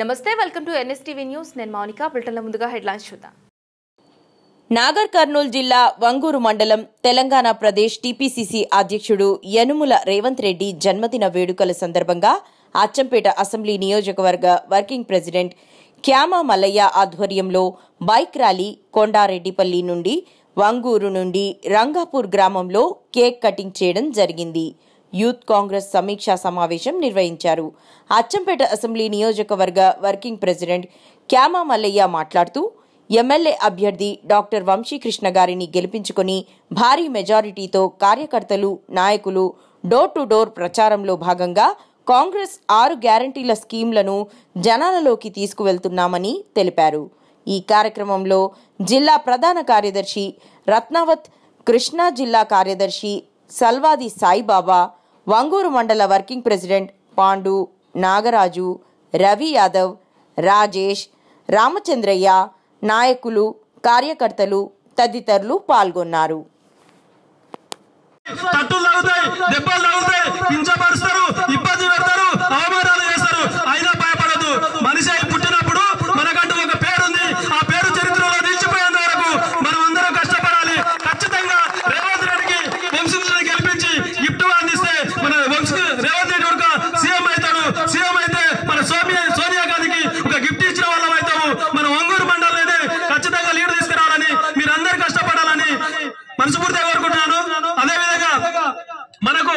నమస్తే welcome to NSTV news నేను మౌనిక బ్రిటన్లో ముందుగా హెడ్లైన్స్ చూద్దాం నాగర్ కర్నూలు జిల్లా వంగూరు మండలం తెలంగాణ ప్రదేశ్ టీపీసీసీ అధ్యక్షుడు యనుముల రేవంత్ రెడ్డి జన్మదిన వేడుకల సందర్భంగా అచ్చంపేట అసెంబ్లీ నియోజకవర్గ వర్కింగ్ ప్రెసిడెంట్ క్యామా మల్లయ్య ఆధ్వర్యంలో బైక్ ర్యాలీ కొండారెడ్డిపల్లి నుండి వంగూరు నుండి రంగాపూర్ గ్రామంలో కేక్ కటింగ్ చేయడం జరిగింది యూత్ కాంగ్రెస్ సమీక్షా సమావేశం నిర్వహించారు అచ్చంపేట అసెంబ్లీ నియోజకవర్గ వర్కింగ్ ప్రెసిడెంట్ క్యామా మల్లయ్య మాట్లాడుతూ ఎమ్మెల్యే అభ్యర్థి డాక్టర్ వంశీకృష్ణ గారిని గెలిపించుకొని భారీ మెజారిటీతో కార్యకర్తలు నాయకులు డోర్ టు డోర్ ప్రచారంలో భాగంగా కాంగ్రెస్ ఆరు గ్యారంటీల స్కీంలను జనాలలోకి తీసుకువెళ్తున్నామని తెలిపారు ఈ కార్యక్రమంలో జిల్లా ప్రధాన కార్యదర్శి రత్నావత్ కృష్ణా జిల్లా కార్యదర్శి సల్వాది సాయిబాబా వంగూరు మండల వర్కింగ్ ప్రెసిడెంట్ పాండు నాగరాజు రవి యాదవ్ రాజేష్ రామచంద్రయ్య నాయకులు కార్యకర్తలు తదితరులు పాల్గొన్నారు